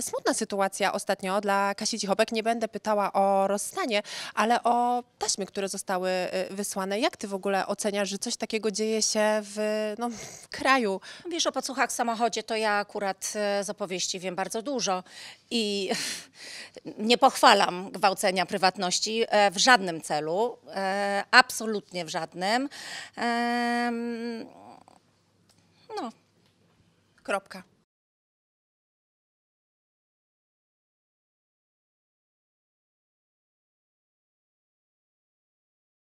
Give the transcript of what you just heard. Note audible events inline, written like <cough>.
Smutna sytuacja ostatnio dla Kasi Cichobek. Nie będę pytała o rozstanie, ale o taśmy, które zostały y, wysłane. Jak ty w ogóle oceniasz, że coś takiego dzieje się w, no, w kraju? Wiesz, o pacuchach w samochodzie to ja akurat y, z opowieści wiem bardzo dużo i <laughs> nie pochwalam gwałcenia prywatności e, w żadnym celu, e, absolutnie w żadnym. No. Kropka.